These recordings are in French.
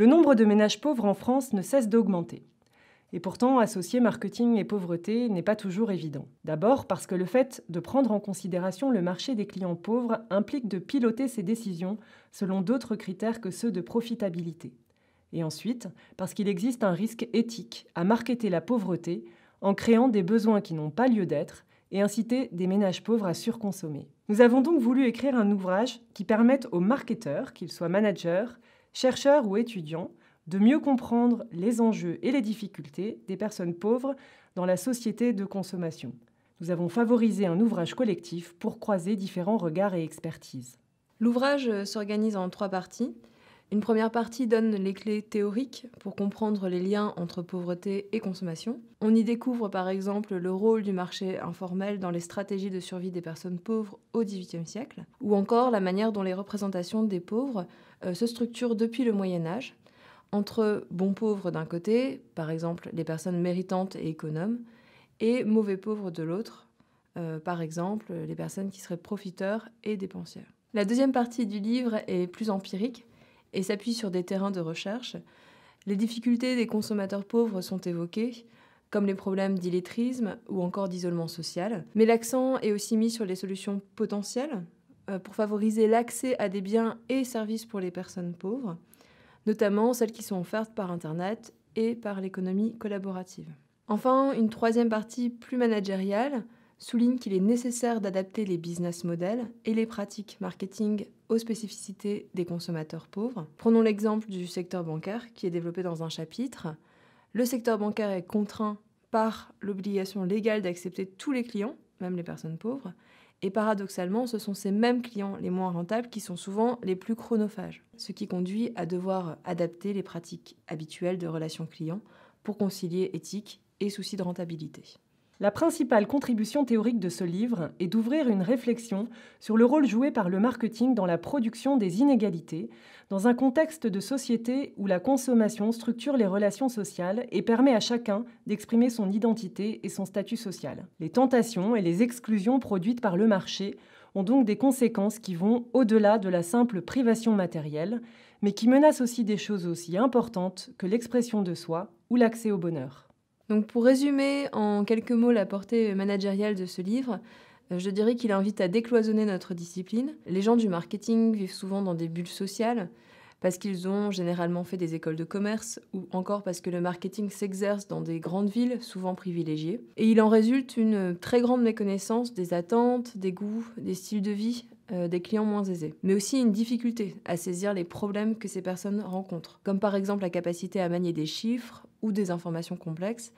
Le nombre de ménages pauvres en France ne cesse d'augmenter. Et pourtant, associer marketing et pauvreté n'est pas toujours évident. D'abord parce que le fait de prendre en considération le marché des clients pauvres implique de piloter ses décisions selon d'autres critères que ceux de profitabilité. Et ensuite, parce qu'il existe un risque éthique à marketer la pauvreté en créant des besoins qui n'ont pas lieu d'être et inciter des ménages pauvres à surconsommer. Nous avons donc voulu écrire un ouvrage qui permette aux marketeurs, qu'ils soient managers, chercheurs ou étudiants, de mieux comprendre les enjeux et les difficultés des personnes pauvres dans la société de consommation. Nous avons favorisé un ouvrage collectif pour croiser différents regards et expertises. L'ouvrage euh, s'organise en trois parties. Une première partie donne les clés théoriques pour comprendre les liens entre pauvreté et consommation. On y découvre par exemple le rôle du marché informel dans les stratégies de survie des personnes pauvres au XVIIIe siècle, ou encore la manière dont les représentations des pauvres euh, se structurent depuis le Moyen Âge, entre bons pauvres d'un côté, par exemple les personnes méritantes et économes, et mauvais pauvres de l'autre, euh, par exemple les personnes qui seraient profiteurs et dépensières. La deuxième partie du livre est plus empirique et s'appuie sur des terrains de recherche, les difficultés des consommateurs pauvres sont évoquées, comme les problèmes d'illettrisme ou encore d'isolement social. Mais l'accent est aussi mis sur les solutions potentielles euh, pour favoriser l'accès à des biens et services pour les personnes pauvres, notamment celles qui sont offertes par Internet et par l'économie collaborative. Enfin, une troisième partie plus managériale souligne qu'il est nécessaire d'adapter les business models et les pratiques marketing aux spécificités des consommateurs pauvres. Prenons l'exemple du secteur bancaire qui est développé dans un chapitre. Le secteur bancaire est contraint par l'obligation légale d'accepter tous les clients, même les personnes pauvres, et paradoxalement, ce sont ces mêmes clients les moins rentables qui sont souvent les plus chronophages, ce qui conduit à devoir adapter les pratiques habituelles de relations clients pour concilier éthique et souci de rentabilité. La principale contribution théorique de ce livre est d'ouvrir une réflexion sur le rôle joué par le marketing dans la production des inégalités, dans un contexte de société où la consommation structure les relations sociales et permet à chacun d'exprimer son identité et son statut social. Les tentations et les exclusions produites par le marché ont donc des conséquences qui vont au-delà de la simple privation matérielle, mais qui menacent aussi des choses aussi importantes que l'expression de soi ou l'accès au bonheur. Donc pour résumer en quelques mots la portée managériale de ce livre, euh, je dirais qu'il invite à décloisonner notre discipline. Les gens du marketing vivent souvent dans des bulles sociales parce qu'ils ont généralement fait des écoles de commerce ou encore parce que le marketing s'exerce dans des grandes villes souvent privilégiées. Et il en résulte une très grande méconnaissance des attentes, des goûts, des styles de vie euh, des clients moins aisés, mais aussi une difficulté à saisir les problèmes que ces personnes rencontrent, comme par exemple la capacité à manier des chiffres ou des informations complexes,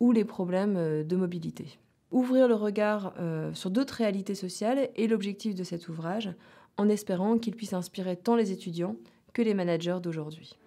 ou les problèmes euh, de mobilité. Ouvrir le regard euh, sur d'autres réalités sociales est l'objectif de cet ouvrage, en espérant qu'il puisse inspirer tant les étudiants que les managers d'aujourd'hui.